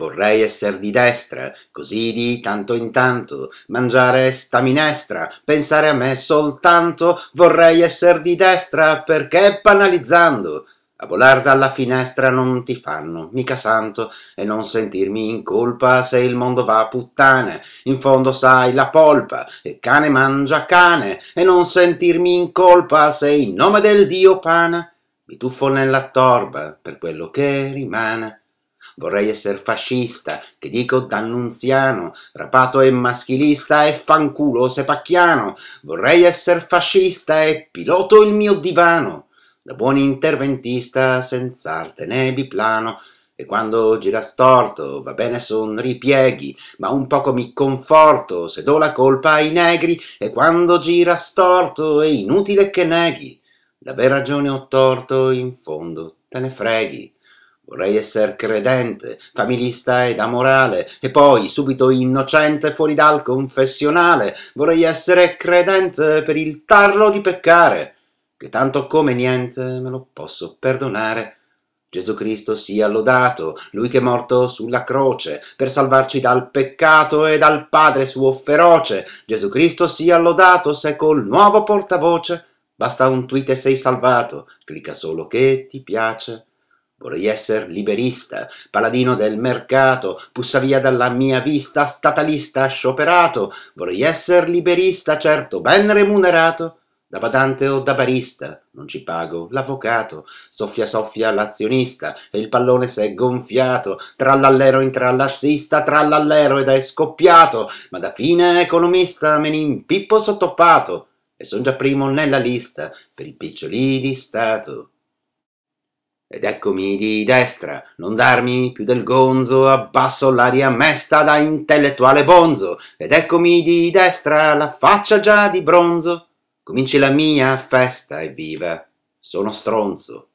Vorrei essere di destra, così di tanto in tanto, mangiare sta minestra, pensare a me soltanto, vorrei essere di destra, perché banalizzando, a volar dalla finestra non ti fanno mica santo, e non sentirmi in colpa se il mondo va a puttane, in fondo sai la polpa, e cane mangia cane, e non sentirmi in colpa se in nome del Dio pana, mi tuffo nella torba per quello che rimane. Vorrei essere fascista, che dico d'annunziano, rapato e maschilista e fanculo se pacchiano. Vorrei essere fascista e piloto il mio divano, da buon interventista senza arte né biplano. E quando gira storto va bene son ripieghi, ma un poco mi conforto se do la colpa ai negri. E quando gira storto è inutile che neghi, d'aver ragione o torto in fondo te ne freghi. Vorrei essere credente, familista ed amorale, e poi subito innocente fuori dal confessionale. Vorrei essere credente per il tarlo di peccare, che tanto come niente me lo posso perdonare. Gesù Cristo sia lodato, lui che è morto sulla croce per salvarci dal peccato e dal Padre suo feroce. Gesù Cristo sia lodato se col nuovo portavoce basta un tweet e sei salvato, clicca solo che ti piace. Vorrei essere liberista, paladino del mercato, pussa via dalla mia vista, statalista scioperato. Vorrei essere liberista, certo, ben remunerato. Da badante o da barista, non ci pago l'avvocato, soffia soffia l'azionista, e il pallone s'è gonfiato, Tra trallallero in trallazzista, l'allero ed è scoppiato, ma da fine economista me ne impippo sottoppato. e son già primo nella lista per i piccioli di Stato. Ed eccomi di destra, non darmi più del gonzo, abbasso l'aria mesta da intellettuale bonzo. Ed eccomi di destra, la faccia già di bronzo. Cominci la mia festa, evviva, sono stronzo.